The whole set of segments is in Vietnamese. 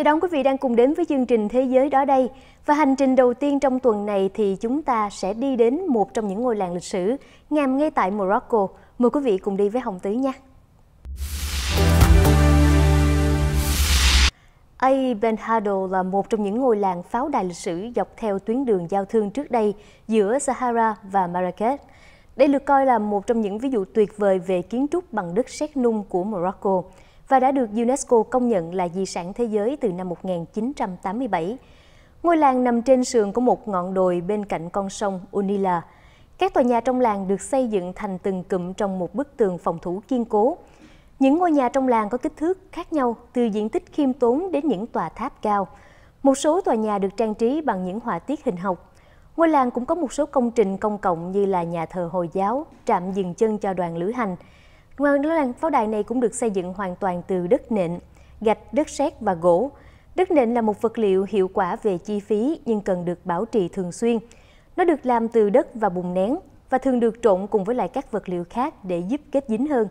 Chào đón quý vị đang cùng đến với chương trình Thế giới đó đây. Và hành trình đầu tiên trong tuần này thì chúng ta sẽ đi đến một trong những ngôi làng lịch sử nằm ngay tại Morocco. Mời quý vị cùng đi với Hồng Tứ nha. Ai Ben Hado là một trong những ngôi làng pháo đài lịch sử dọc theo tuyến đường giao thương trước đây giữa Sahara và Marrakech. Đây được coi là một trong những ví dụ tuyệt vời về kiến trúc bằng đất sét nung của Morocco và đã được UNESCO công nhận là di sản thế giới từ năm 1987. Ngôi làng nằm trên sườn của một ngọn đồi bên cạnh con sông Unila. Các tòa nhà trong làng được xây dựng thành từng cụm trong một bức tường phòng thủ kiên cố. Những ngôi nhà trong làng có kích thước khác nhau, từ diện tích khiêm tốn đến những tòa tháp cao. Một số tòa nhà được trang trí bằng những họa tiết hình học. Ngôi làng cũng có một số công trình công cộng như là nhà thờ Hồi giáo, trạm dừng chân cho đoàn lữ hành, Ngoài vâng, ra, pháo đài này cũng được xây dựng hoàn toàn từ đất nện, gạch, đất sét và gỗ. Đất nện là một vật liệu hiệu quả về chi phí nhưng cần được bảo trì thường xuyên. Nó được làm từ đất và bùn nén và thường được trộn cùng với lại các vật liệu khác để giúp kết dính hơn.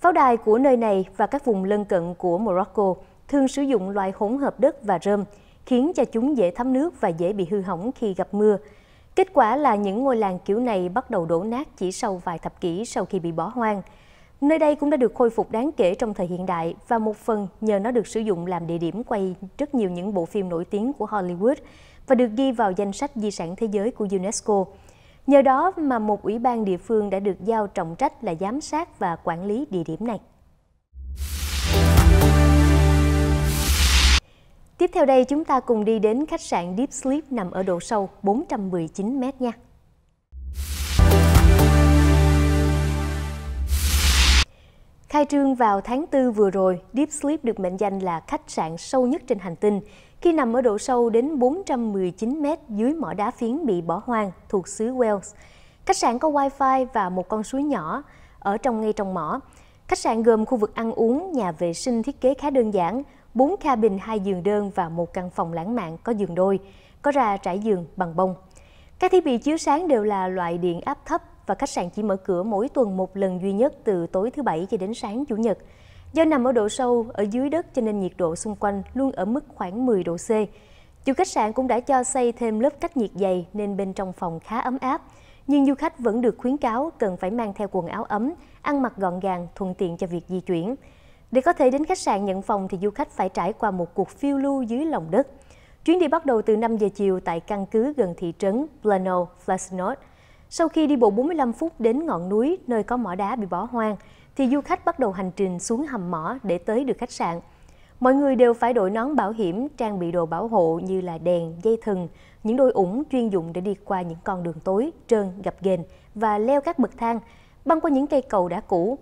Pháo đài của nơi này và các vùng lân cận của Morocco thường sử dụng loại hỗn hợp đất và rơm, khiến cho chúng dễ thấm nước và dễ bị hư hỏng khi gặp mưa. Kết quả là những ngôi làng kiểu này bắt đầu đổ nát chỉ sau vài thập kỷ sau khi bị bỏ hoang. Nơi đây cũng đã được khôi phục đáng kể trong thời hiện đại và một phần nhờ nó được sử dụng làm địa điểm quay rất nhiều những bộ phim nổi tiếng của Hollywood và được ghi vào danh sách di sản thế giới của UNESCO. Nhờ đó mà một ủy ban địa phương đã được giao trọng trách là giám sát và quản lý địa điểm này. Tiếp theo đây chúng ta cùng đi đến khách sạn Deep Sleep nằm ở độ sâu 419 mét nha. Khai trương vào tháng 4 vừa rồi, Deep Sleep được mệnh danh là khách sạn sâu nhất trên hành tinh, khi nằm ở độ sâu đến 419 mét dưới mỏ đá phiến bị bỏ hoang thuộc xứ Wales. Khách sạn có Wi-Fi và một con suối nhỏ ở trong ngay trong mỏ. Khách sạn gồm khu vực ăn uống, nhà vệ sinh thiết kế khá đơn giản, 4 cabin 2 giường đơn và một căn phòng lãng mạn có giường đôi, có ra trải giường bằng bông. Các thiết bị chiếu sáng đều là loại điện áp thấp và khách sạn chỉ mở cửa mỗi tuần một lần duy nhất từ tối thứ Bảy cho đến sáng Chủ nhật. Do nằm ở độ sâu, ở dưới đất cho nên nhiệt độ xung quanh luôn ở mức khoảng 10 độ C. Chủ khách sạn cũng đã cho xây thêm lớp cách nhiệt dày nên bên trong phòng khá ấm áp. Nhưng du khách vẫn được khuyến cáo cần phải mang theo quần áo ấm, ăn mặc gọn gàng, thuận tiện cho việc di chuyển. Để có thể đến khách sạn nhận phòng thì du khách phải trải qua một cuộc phiêu lưu dưới lòng đất. Chuyến đi bắt đầu từ 5 giờ chiều tại căn cứ gần thị trấn Plano, Flasnod, sau khi đi bộ 45 phút đến ngọn núi nơi có mỏ đá bị bỏ hoang, thì du khách bắt đầu hành trình xuống hầm mỏ để tới được khách sạn. Mọi người đều phải đội nón bảo hiểm, trang bị đồ bảo hộ như là đèn, dây thừng, những đôi ủng chuyên dụng để đi qua những con đường tối, trơn, gập ghềnh và leo các bậc thang, băng qua những cây cầu đã cũ.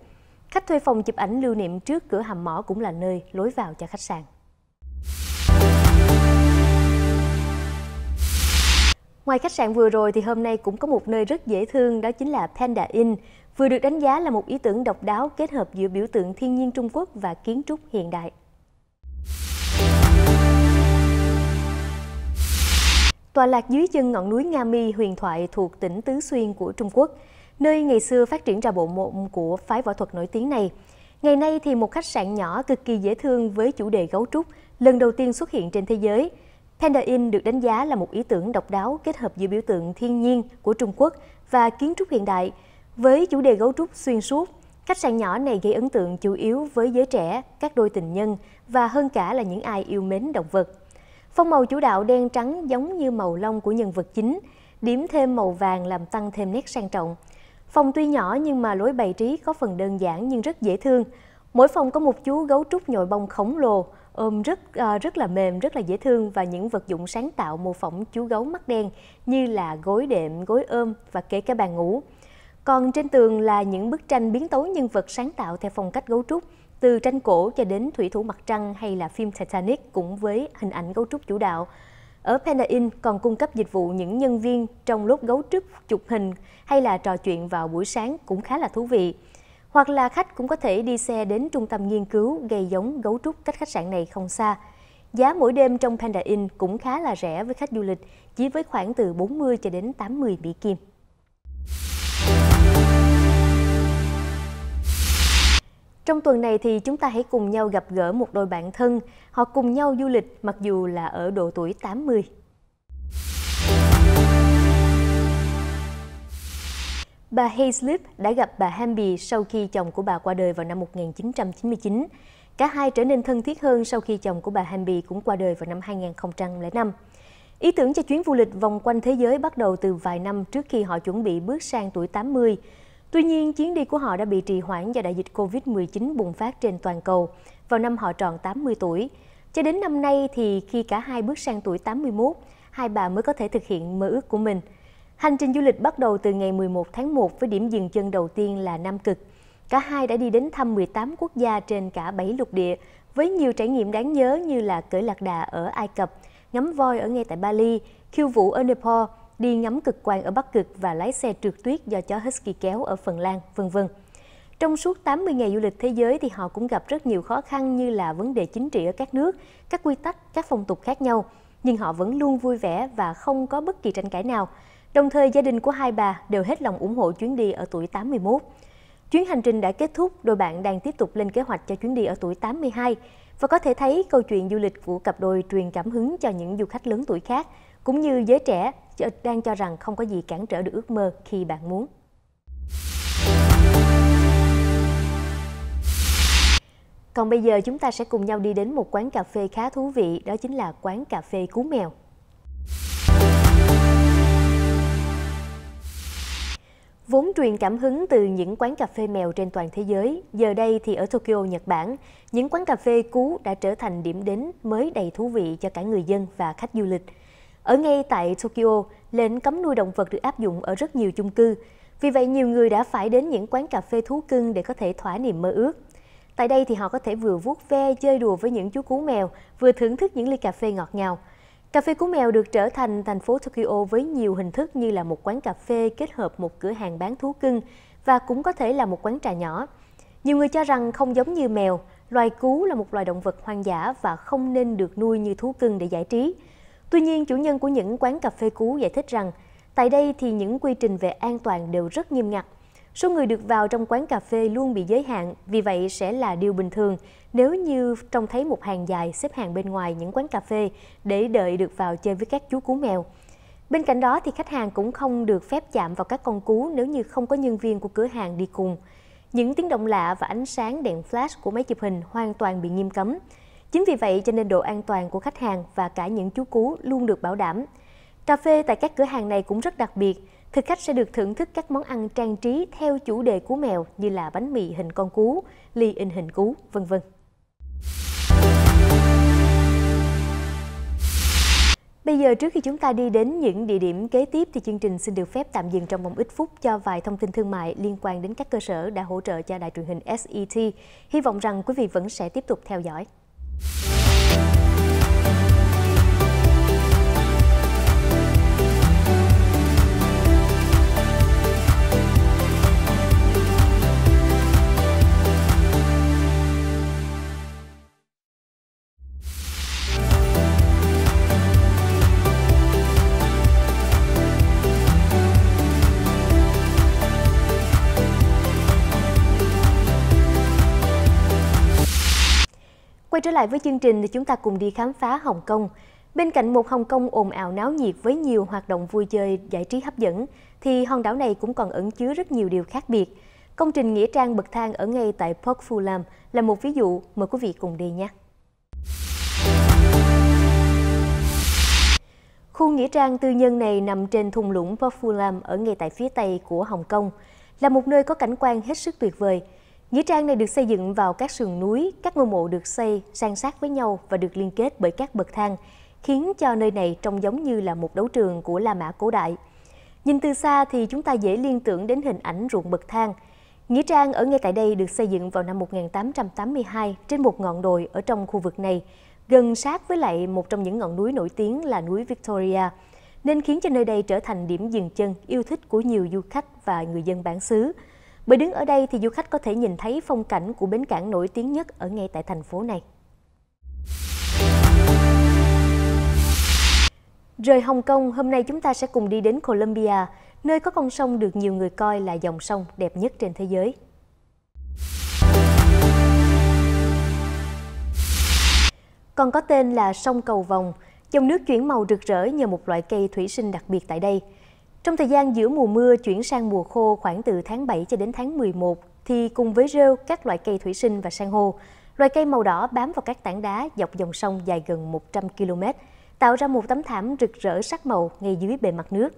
Khách thuê phòng chụp ảnh lưu niệm trước cửa hầm mỏ cũng là nơi lối vào cho khách sạn. Ngoài khách sạn vừa rồi thì hôm nay cũng có một nơi rất dễ thương đó chính là Panda Inn, vừa được đánh giá là một ý tưởng độc đáo kết hợp giữa biểu tượng thiên nhiên Trung Quốc và kiến trúc hiện đại. tòa lạc dưới chân ngọn núi Nga Mi huyền thoại thuộc tỉnh Tứ Xuyên của Trung Quốc, nơi ngày xưa phát triển ra bộ môn của phái võ thuật nổi tiếng này. Ngày nay thì một khách sạn nhỏ cực kỳ dễ thương với chủ đề gấu trúc lần đầu tiên xuất hiện trên thế giới – Panda Inn được đánh giá là một ý tưởng độc đáo kết hợp giữa biểu tượng thiên nhiên của Trung Quốc và kiến trúc hiện đại. Với chủ đề gấu trúc xuyên suốt, khách sạn nhỏ này gây ấn tượng chủ yếu với giới trẻ, các đôi tình nhân và hơn cả là những ai yêu mến động vật. Phong màu chủ đạo đen trắng giống như màu lông của nhân vật chính, điểm thêm màu vàng làm tăng thêm nét sang trọng. Phòng tuy nhỏ nhưng mà lối bày trí có phần đơn giản nhưng rất dễ thương. Mỗi phòng có một chú gấu trúc nhồi bông khổng lồ, ôm rất ờ, rất là mềm, rất là dễ thương và những vật dụng sáng tạo mô phỏng chú gấu mắt đen như là gối đệm, gối ôm và kể cả bàn ngủ. Còn trên tường là những bức tranh biến tấu nhân vật sáng tạo theo phong cách gấu trúc, từ tranh cổ cho đến thủy thủ mặt trăng hay là phim Titanic cũng với hình ảnh gấu trúc chủ đạo. Ở Panda Inn còn cung cấp dịch vụ những nhân viên trong lúc gấu trúc chụp hình hay là trò chuyện vào buổi sáng cũng khá là thú vị. Hoặc là khách cũng có thể đi xe đến trung tâm nghiên cứu gây giống gấu trúc cách khách sạn này không xa. Giá mỗi đêm trong Panda Inn cũng khá là rẻ với khách du lịch, chỉ với khoảng từ 40 cho đến 80 Mỹ Kim. Trong tuần này thì chúng ta hãy cùng nhau gặp gỡ một đôi bạn thân, họ cùng nhau du lịch mặc dù là ở độ tuổi 80. bà Hayslip đã gặp bà Hamby sau khi chồng của bà qua đời vào năm 1999. Cả hai trở nên thân thiết hơn sau khi chồng của bà Hamby cũng qua đời vào năm 2005. Ý tưởng cho chuyến du lịch vòng quanh thế giới bắt đầu từ vài năm trước khi họ chuẩn bị bước sang tuổi 80. Tuy nhiên, chuyến đi của họ đã bị trì hoãn do đại dịch Covid-19 bùng phát trên toàn cầu vào năm họ tròn 80 tuổi. Cho đến năm nay thì khi cả hai bước sang tuổi 81, hai bà mới có thể thực hiện mơ ước của mình – Hành trình du lịch bắt đầu từ ngày 11 tháng 1 với điểm dừng chân đầu tiên là Nam Cực. Cả hai đã đi đến thăm 18 quốc gia trên cả 7 lục địa, với nhiều trải nghiệm đáng nhớ như là cưỡi lạc đà ở Ai Cập, ngắm voi ở ngay tại Bali, khiêu vũ ở Nepal, đi ngắm cực quang ở Bắc Cực và lái xe trượt tuyết do chó Husky kéo ở Phần Lan, vân vân. Trong suốt 80 ngày du lịch thế giới thì họ cũng gặp rất nhiều khó khăn như là vấn đề chính trị ở các nước, các quy tắc, các phong tục khác nhau, nhưng họ vẫn luôn vui vẻ và không có bất kỳ tranh cãi nào. Đồng thời, gia đình của hai bà đều hết lòng ủng hộ chuyến đi ở tuổi 81. Chuyến hành trình đã kết thúc, đôi bạn đang tiếp tục lên kế hoạch cho chuyến đi ở tuổi 82 và có thể thấy câu chuyện du lịch của cặp đôi truyền cảm hứng cho những du khách lớn tuổi khác, cũng như giới trẻ đang cho rằng không có gì cản trở được ước mơ khi bạn muốn. Còn bây giờ chúng ta sẽ cùng nhau đi đến một quán cà phê khá thú vị, đó chính là quán cà phê Cú Mèo. Vốn truyền cảm hứng từ những quán cà phê mèo trên toàn thế giới, giờ đây thì ở Tokyo, Nhật Bản, những quán cà phê cú đã trở thành điểm đến mới đầy thú vị cho cả người dân và khách du lịch. Ở ngay tại Tokyo, lệnh cấm nuôi động vật được áp dụng ở rất nhiều chung cư. Vì vậy, nhiều người đã phải đến những quán cà phê thú cưng để có thể thỏa niềm mơ ước. Tại đây thì họ có thể vừa vuốt ve, chơi đùa với những chú cú mèo, vừa thưởng thức những ly cà phê ngọt ngào – Cà phê Cú Mèo được trở thành thành phố Tokyo với nhiều hình thức như là một quán cà phê kết hợp một cửa hàng bán thú cưng và cũng có thể là một quán trà nhỏ. Nhiều người cho rằng không giống như mèo, loài cú là một loài động vật hoang dã và không nên được nuôi như thú cưng để giải trí. Tuy nhiên, chủ nhân của những quán cà phê cú giải thích rằng tại đây thì những quy trình về an toàn đều rất nghiêm ngặt. Số người được vào trong quán cà phê luôn bị giới hạn, vì vậy sẽ là điều bình thường nếu như trông thấy một hàng dài xếp hàng bên ngoài những quán cà phê để đợi được vào chơi với các chú cú mèo. Bên cạnh đó thì khách hàng cũng không được phép chạm vào các con cú nếu như không có nhân viên của cửa hàng đi cùng. Những tiếng động lạ và ánh sáng đèn flash của máy chụp hình hoàn toàn bị nghiêm cấm. Chính vì vậy cho nên độ an toàn của khách hàng và cả những chú cú luôn được bảo đảm. Cà phê tại các cửa hàng này cũng rất đặc biệt. Thực khách sẽ được thưởng thức các món ăn trang trí theo chủ đề cú mèo như là bánh mì hình con cú, ly in hình cú, vân vân. Bây giờ trước khi chúng ta đi đến những địa điểm kế tiếp thì chương trình xin được phép tạm dừng trong vòng ít phút cho vài thông tin thương mại liên quan đến các cơ sở đã hỗ trợ cho đài truyền hình SET. Hy vọng rằng quý vị vẫn sẽ tiếp tục theo dõi. trở lại với chương trình thì chúng ta cùng đi khám phá Hồng Kông. Bên cạnh một Hồng Kông ồn ào náo nhiệt với nhiều hoạt động vui chơi, giải trí hấp dẫn, thì hòn đảo này cũng còn ẩn chứa rất nhiều điều khác biệt. Công trình nghĩa trang bậc thang ở ngay tại Port Fulham là một ví dụ, mời quý vị cùng đi nhé. Khu nghĩa trang tư nhân này nằm trên thung lũng Port Fulham ở ngay tại phía tây của Hồng Kông, là một nơi có cảnh quan hết sức tuyệt vời. Nghĩa trang này được xây dựng vào các sườn núi, các ngôi mộ được xây san sát với nhau và được liên kết bởi các bậc thang, khiến cho nơi này trông giống như là một đấu trường của La Mã cổ đại. Nhìn từ xa thì chúng ta dễ liên tưởng đến hình ảnh ruộng bậc thang. Nghĩa trang ở ngay tại đây được xây dựng vào năm 1882 trên một ngọn đồi ở trong khu vực này, gần sát với lại một trong những ngọn núi nổi tiếng là núi Victoria, nên khiến cho nơi đây trở thành điểm dừng chân yêu thích của nhiều du khách và người dân bản xứ. Bởi đứng ở đây thì du khách có thể nhìn thấy phong cảnh của bến cảng nổi tiếng nhất ở ngay tại thành phố này. Rời Hồng Kông, hôm nay chúng ta sẽ cùng đi đến Colombia, nơi có con sông được nhiều người coi là dòng sông đẹp nhất trên thế giới. Còn có tên là sông Cầu vòng dòng nước chuyển màu rực rỡ nhờ một loại cây thủy sinh đặc biệt tại đây – trong thời gian giữa mùa mưa chuyển sang mùa khô khoảng từ tháng 7 cho đến tháng 11 thì cùng với rêu các loại cây thủy sinh và san hô, loài cây màu đỏ bám vào các tảng đá dọc dòng sông dài gần 100 km, tạo ra một tấm thảm rực rỡ sắc màu ngay dưới bề mặt nước.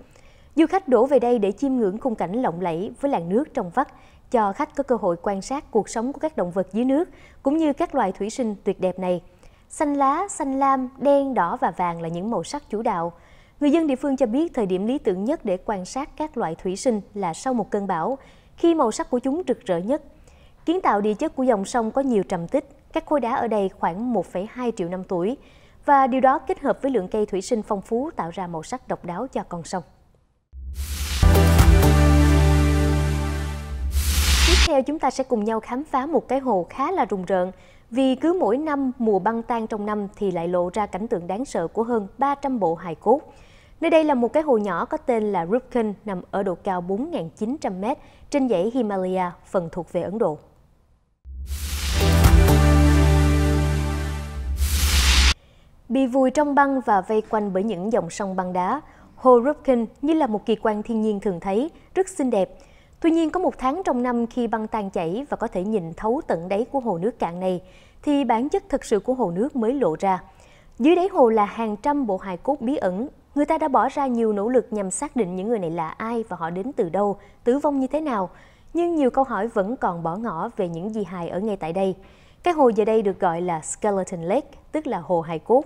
Du khách đổ về đây để chiêm ngưỡng khung cảnh lộng lẫy với làn nước trong vắt, cho khách có cơ hội quan sát cuộc sống của các động vật dưới nước, cũng như các loài thủy sinh tuyệt đẹp này. Xanh lá, xanh lam, đen, đỏ và vàng là những màu sắc chủ đạo. Người dân địa phương cho biết thời điểm lý tưởng nhất để quan sát các loại thủy sinh là sau một cơn bão, khi màu sắc của chúng rực rỡ nhất. Kiến tạo địa chất của dòng sông có nhiều trầm tích, các khối đá ở đây khoảng 1,2 triệu năm tuổi, và điều đó kết hợp với lượng cây thủy sinh phong phú tạo ra màu sắc độc đáo cho con sông. Tiếp theo chúng ta sẽ cùng nhau khám phá một cái hồ khá là rùng rợn vì cứ mỗi năm mùa băng tan trong năm thì lại lộ ra cảnh tượng đáng sợ của hơn 300 bộ hài cốt. Nơi đây là một cái hồ nhỏ có tên là Rupkin nằm ở độ cao 4.900m trên dãy Himalaya, phần thuộc về Ấn Độ. Bị vùi trong băng và vây quanh bởi những dòng sông băng đá, hồ Rupkin như là một kỳ quan thiên nhiên thường thấy, rất xinh đẹp. Tuy nhiên có một tháng trong năm khi băng tan chảy và có thể nhìn thấu tận đáy của hồ nước cạn này thì bản chất thực sự của hồ nước mới lộ ra. Dưới đáy hồ là hàng trăm bộ hài cốt bí ẩn. Người ta đã bỏ ra nhiều nỗ lực nhằm xác định những người này là ai và họ đến từ đâu, tử vong như thế nào. Nhưng nhiều câu hỏi vẫn còn bỏ ngỏ về những gì hài ở ngay tại đây. Cái hồ giờ đây được gọi là Skeleton Lake, tức là hồ hài cốt.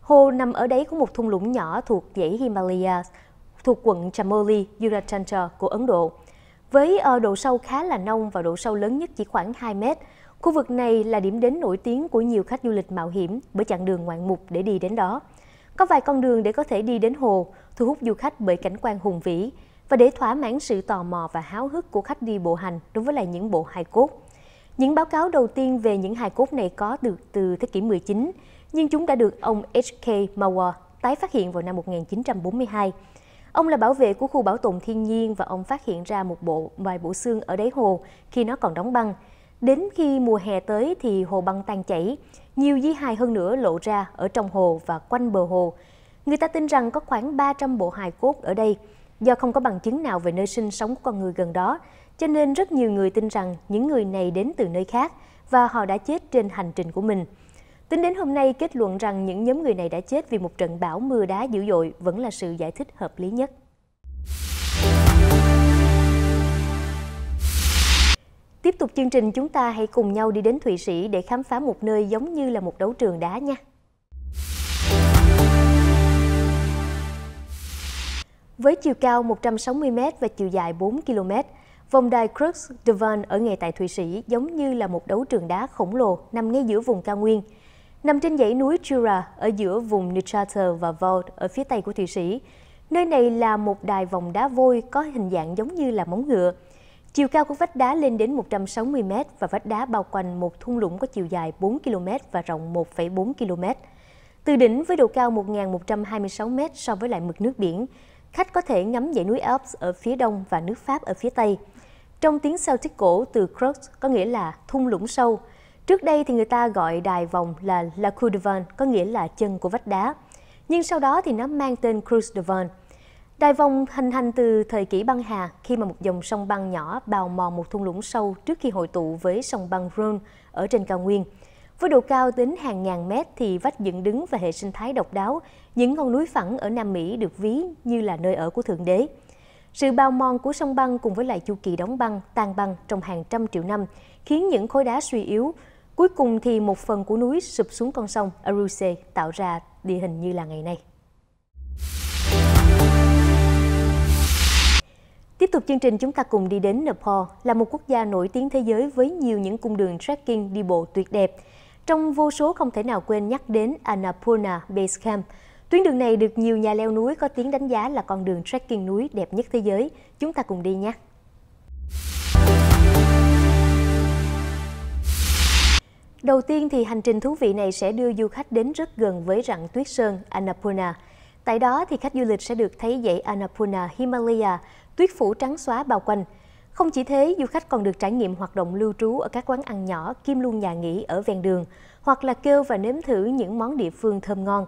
Hồ nằm ở đáy của một thung lũng nhỏ thuộc dãy Himalaya, thuộc quận Chamoli, Uttarakhand của Ấn Độ. Với ờ, độ sâu khá là nông và độ sâu lớn nhất chỉ khoảng 2 mét, Khu vực này là điểm đến nổi tiếng của nhiều khách du lịch mạo hiểm bởi chặng đường ngoạn mục để đi đến đó. Có vài con đường để có thể đi đến hồ, thu hút du khách bởi cảnh quan hùng vĩ và để thỏa mãn sự tò mò và háo hức của khách đi bộ hành đối với lại những bộ hài cốt. Những báo cáo đầu tiên về những hài cốt này có được từ thế kỷ 19, nhưng chúng đã được ông H.K. Mauer tái phát hiện vào năm 1942. Ông là bảo vệ của khu bảo tồn thiên nhiên và ông phát hiện ra một bộ vài bộ xương ở đáy hồ khi nó còn đóng băng – Đến khi mùa hè tới thì hồ băng tan chảy, nhiều di hài hơn nữa lộ ra ở trong hồ và quanh bờ hồ. Người ta tin rằng có khoảng 300 bộ hài cốt ở đây. Do không có bằng chứng nào về nơi sinh sống của con người gần đó, cho nên rất nhiều người tin rằng những người này đến từ nơi khác và họ đã chết trên hành trình của mình. Tính đến hôm nay, kết luận rằng những nhóm người này đã chết vì một trận bão mưa đá dữ dội vẫn là sự giải thích hợp lý nhất. Tiếp tục chương trình chúng ta hãy cùng nhau đi đến Thụy Sĩ để khám phá một nơi giống như là một đấu trường đá nha. Với chiều cao 160m và chiều dài 4 km, vòng đài Crux de Van ở ngay tại Thụy Sĩ giống như là một đấu trường đá khổng lồ nằm ngay giữa vùng cao nguyên. Nằm trên dãy núi Jura ở giữa vùng Neuchâtel và Vaud ở phía tây của Thụy Sĩ, nơi này là một đài vòng đá vôi có hình dạng giống như là móng ngựa. Chiều cao của vách đá lên đến 160 m và vách đá bao quanh một thung lũng có chiều dài 4 km và rộng 1,4 km. Từ đỉnh với độ cao 1.126 m so với lại mực nước biển, khách có thể ngắm dãy núi Alps ở phía đông và nước Pháp ở phía tây. Trong tiếng Celtic cổ từ Crocs có nghĩa là thung lũng sâu. Trước đây thì người ta gọi đài vòng là La Cour de Van, có nghĩa là chân của vách đá. Nhưng sau đó thì nó mang tên Cruz de Van, Đài Vong hình thành từ thời kỷ băng hà khi mà một dòng sông băng nhỏ bào mòn một thung lũng sâu trước khi hội tụ với sông băng Rhône ở trên cao nguyên. Với độ cao đến hàng ngàn mét thì vách dựng đứng và hệ sinh thái độc đáo, những ngọn núi phẳng ở Nam Mỹ được ví như là nơi ở của Thượng Đế. Sự bào mòn của sông băng cùng với lại chu kỳ đóng băng, tan băng trong hàng trăm triệu năm khiến những khối đá suy yếu. Cuối cùng thì một phần của núi sụp xuống con sông Aruse tạo ra địa hình như là ngày nay. Tiếp tục chương trình chúng ta cùng đi đến Nepal, là một quốc gia nổi tiếng thế giới với nhiều những cung đường trekking đi bộ tuyệt đẹp. Trong vô số không thể nào quên nhắc đến Annapurna Base Camp. Tuyến đường này được nhiều nhà leo núi có tiếng đánh giá là con đường trekking núi đẹp nhất thế giới. Chúng ta cùng đi nhé. Đầu tiên thì hành trình thú vị này sẽ đưa du khách đến rất gần với rặng tuyết sơn Annapurna – Tại đó thì khách du lịch sẽ được thấy dãy Annapurna Himalaya, tuyết phủ trắng xóa bao quanh. Không chỉ thế, du khách còn được trải nghiệm hoạt động lưu trú ở các quán ăn nhỏ, kim luôn nhà nghỉ ở ven đường, hoặc là kêu và nếm thử những món địa phương thơm ngon.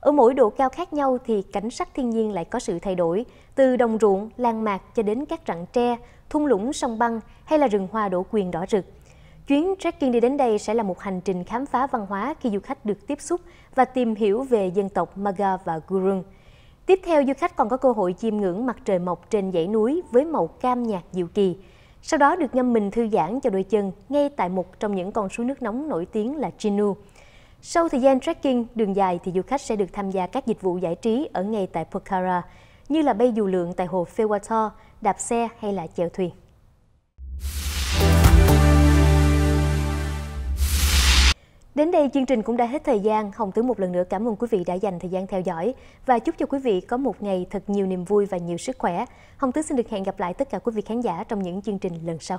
Ở mỗi độ cao khác nhau thì cảnh sắc thiên nhiên lại có sự thay đổi, từ đồng ruộng, lan mạc cho đến các rặng tre, thung lũng sông băng hay là rừng hoa đổ quyền đỏ rực. Chuyến trekking đi đến đây sẽ là một hành trình khám phá văn hóa khi du khách được tiếp xúc và tìm hiểu về dân tộc Maga và Gurung. Tiếp theo, du khách còn có cơ hội chiêm ngưỡng mặt trời mọc trên dãy núi với màu cam nhạt diệu kỳ. Sau đó được ngâm mình thư giãn cho đôi chân ngay tại một trong những con suối nước nóng nổi tiếng là Chinu. Sau thời gian trekking, đường dài thì du khách sẽ được tham gia các dịch vụ giải trí ở ngay tại Pokhara, như là bay dù lượn tại hồ Fewatar, đạp xe hay là chèo thuyền. Đến đây chương trình cũng đã hết thời gian. Hồng Tử một lần nữa cảm ơn quý vị đã dành thời gian theo dõi và chúc cho quý vị có một ngày thật nhiều niềm vui và nhiều sức khỏe. Hồng Tử xin được hẹn gặp lại tất cả quý vị khán giả trong những chương trình lần sau.